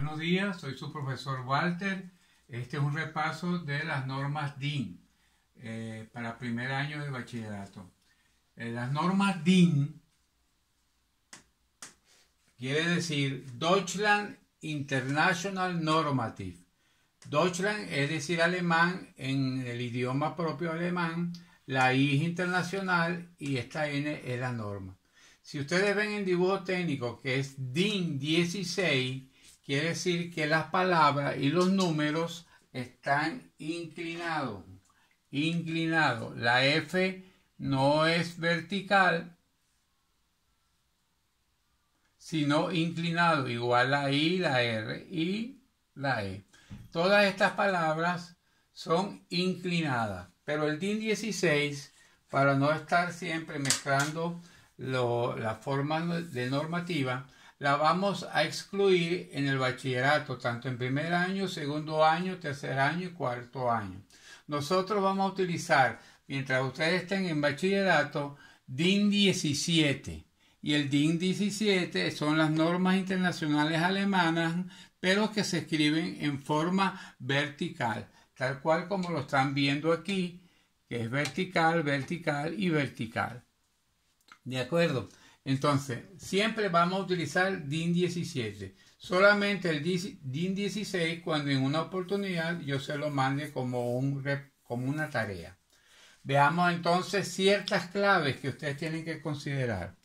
Buenos días, soy su profesor Walter. Este es un repaso de las normas DIN eh, para primer año de bachillerato. Eh, las normas DIN quiere decir Deutschland International Normative. Deutschland es decir alemán en el idioma propio alemán, la I es internacional y esta N es la norma. Si ustedes ven el dibujo técnico que es DIN 16, Quiere decir que las palabras y los números están inclinados. inclinado, La F no es vertical, sino inclinado, igual a I, la R y la E. Todas estas palabras son inclinadas, pero el DIN 16, para no estar siempre mezclando la forma de normativa, la vamos a excluir en el bachillerato, tanto en primer año, segundo año, tercer año y cuarto año. Nosotros vamos a utilizar, mientras ustedes estén en bachillerato, DIN 17. Y el DIN 17 son las normas internacionales alemanas, pero que se escriben en forma vertical, tal cual como lo están viendo aquí, que es vertical, vertical y vertical. ¿De acuerdo? Entonces, siempre vamos a utilizar DIN 17. Solamente el DIN 16 cuando en una oportunidad yo se lo mande como, un, como una tarea. Veamos entonces ciertas claves que ustedes tienen que considerar.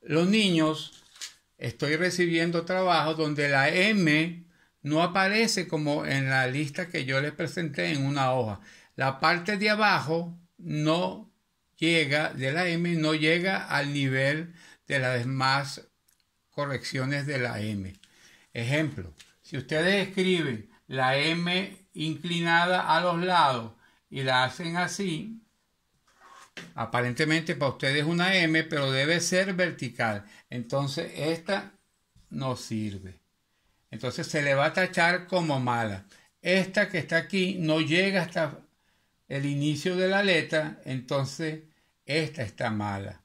Los niños, estoy recibiendo trabajo donde la M no aparece como en la lista que yo les presenté en una hoja. La parte de abajo no llega, de la M no llega al nivel de las demás correcciones de la M. Ejemplo, si ustedes escriben la M inclinada a los lados y la hacen así, aparentemente para ustedes es una M, pero debe ser vertical. Entonces esta no sirve. Entonces se le va a tachar como mala. Esta que está aquí no llega hasta el inicio de la letra, entonces esta está mala.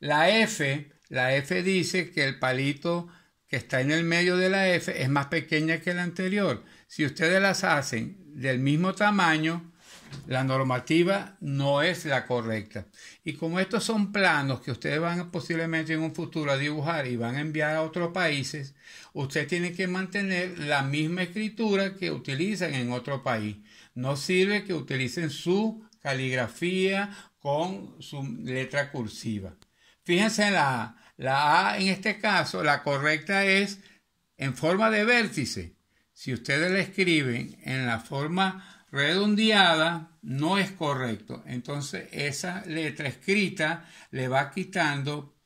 La F la F dice que el palito que está en el medio de la F es más pequeña que la anterior. Si ustedes las hacen del mismo tamaño, la normativa no es la correcta. Y como estos son planos que ustedes van posiblemente en un futuro a dibujar y van a enviar a otros países, usted tiene que mantener la misma escritura que utilizan en otro país. No sirve que utilicen su caligrafía con su letra cursiva. Fíjense en la A. La A en este caso, la correcta es en forma de vértice. Si ustedes la escriben en la forma redondeada, no es correcto. Entonces, esa letra escrita le va quitando,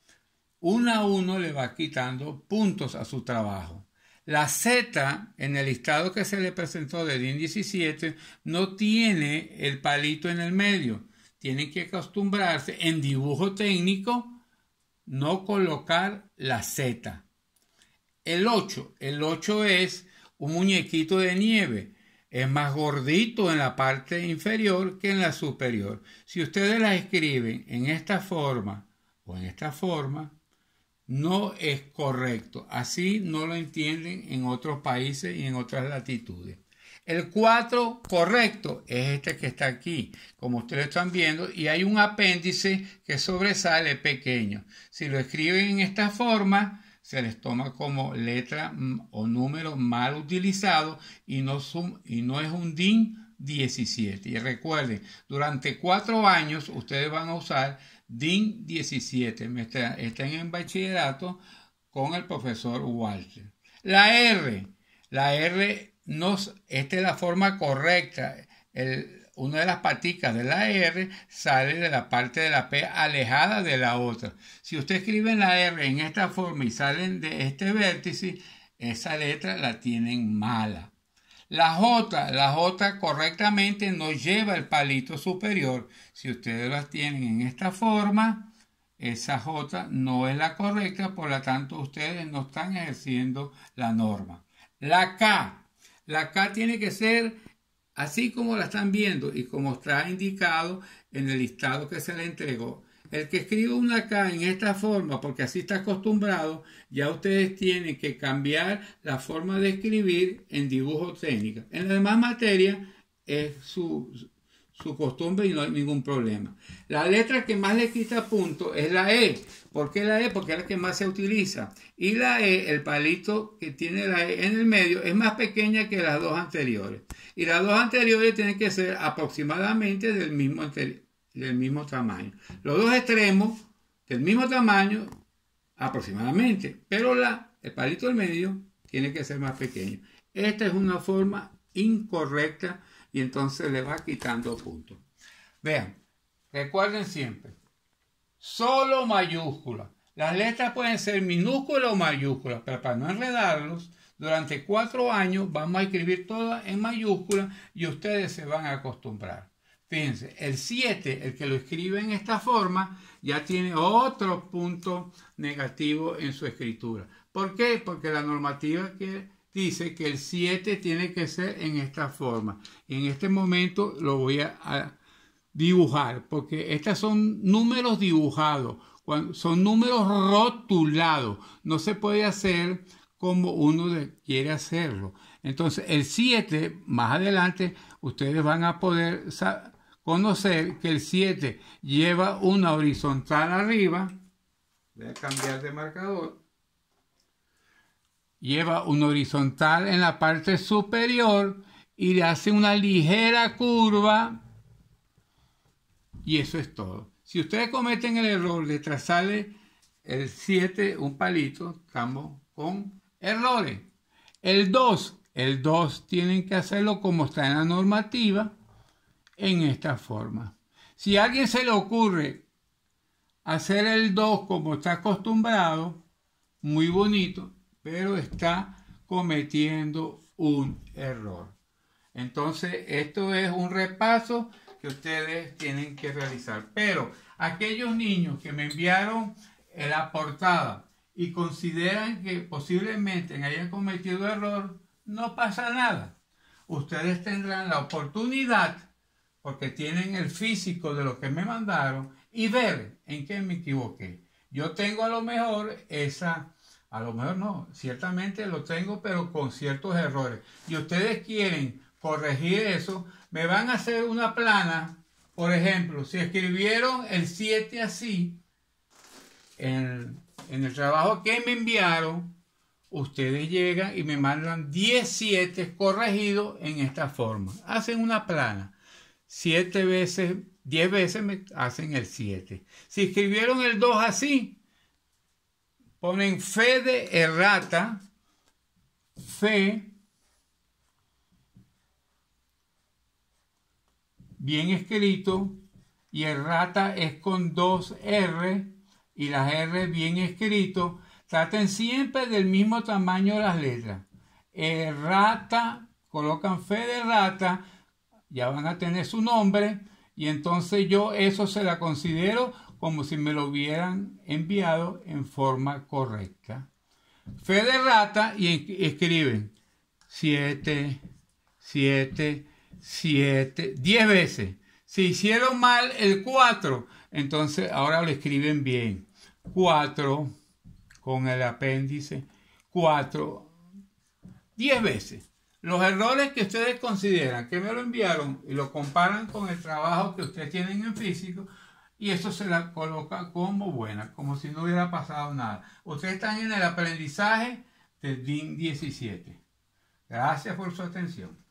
uno a uno le va quitando puntos a su trabajo. La Z en el listado que se le presentó de DIN 17 no tiene el palito en el medio. Tiene que acostumbrarse en dibujo técnico no colocar la Z. El 8, el 8 es un muñequito de nieve. Es más gordito en la parte inferior que en la superior. Si ustedes la escriben en esta forma o en esta forma, no es correcto. Así no lo entienden en otros países y en otras latitudes. El 4 correcto es este que está aquí, como ustedes están viendo, y hay un apéndice que sobresale pequeño. Si lo escriben en esta forma, se les toma como letra mm, o número mal utilizado y no, es un DIN 17. Y recuerden, durante cuatro años ustedes van a usar DIN 17. Están en bachillerato con el profesor Walter. La R. La R esta es la forma correcta. una de las paticas de la R sale de la parte de la P alejada de la otra. Si usted escribe la R en esta forma y salen de este vértice, esa letra la tienen mala. La J, la J correctamente no lleva el palito superior. Si ustedes las tienen en esta forma, esa J no es la correcta, por lo tanto ustedes no están ejerciendo la norma. La K, la K tiene que ser así como la están viendo y como está indicado en el listado que se le entregó. El que escriba una K en esta forma, porque así está acostumbrado, ya ustedes tienen que cambiar la forma de escribir en dibujo técnica. En la demás materia es su, su costumbre y no hay ningún problema. La letra que más le quita punto es la E. ¿Por qué la E? Porque es la que más se utiliza. Y la E, el palito que tiene la E en el medio, es más pequeña que las dos anteriores. Y las dos anteriores tienen que ser aproximadamente del mismo, del mismo tamaño. Los dos extremos del mismo tamaño aproximadamente, pero la, el palito del medio tiene que ser más pequeño. Esta es una forma incorrecta y entonces le va quitando puntos. Vean, recuerden siempre, solo mayúscula Las letras pueden ser minúsculas o mayúsculas, pero para no enredarlos, durante cuatro años vamos a escribir todas en mayúscula y ustedes se van a acostumbrar. Fíjense, el 7, el que lo escribe en esta forma, ya tiene otro punto negativo en su escritura. ¿Por qué? Porque la normativa que dice que el 7 tiene que ser en esta forma. En este momento lo voy a, dibujar, porque estos son números dibujados, son números rotulados. No se puede hacer como uno quiere hacerlo. Entonces, el 7, más adelante, ustedes van a poder conocer que el 7 lleva una horizontal arriba. Voy a cambiar de marcador. Lleva un horizontal en la parte superior y le hace una ligera curva. Y eso es todo. Si ustedes cometen el error de trazarle el 7, un palito, estamos con errores. El 2, el 2 tienen que hacerlo como está en la normativa, en esta forma. Si a alguien se le ocurre hacer el 2 como está acostumbrado, muy bonito, pero está cometiendo un error. Entonces, esto es un repaso que ustedes tienen que realizar. Pero aquellos niños que me enviaron eh, la portada y consideran que posiblemente hayan cometido error, no pasa nada. Ustedes tendrán la oportunidad, porque tienen el físico de lo que me mandaron, y ver en qué me equivoqué. Yo tengo a lo mejor esa a lo mejor no, ciertamente lo tengo, pero con ciertos errores. Y ustedes quieren corregir eso, me van a hacer una plana. Por ejemplo, si escribieron el 7 así en, el trabajo que me enviaron, ustedes llegan y me mandan 17 corregidos en esta forma. Hacen una plana. 7 veces, 10 veces me hacen el 7. Si escribieron el 2 así, ponen fe de errata, fe, bien escrito, y errata es con dos R y las R bien escrito. Traten siempre del mismo tamaño las letras. Errata, colocan fe de rata, ya van a tener su nombre, y entonces yo eso se la considero como si me lo hubieran enviado en forma correcta. Fe de rata y escriben 7, 7, 7, 10 veces. Si hicieron mal el 4, entonces ahora lo escriben bien. 4 con el apéndice 4, 10 veces. Los errores que ustedes consideran que me lo enviaron y lo comparan con el trabajo que ustedes tienen en físico, y eso se la coloca como buena, como si no hubiera pasado nada. Ustedes están en el aprendizaje de DIN 17. Gracias por su atención.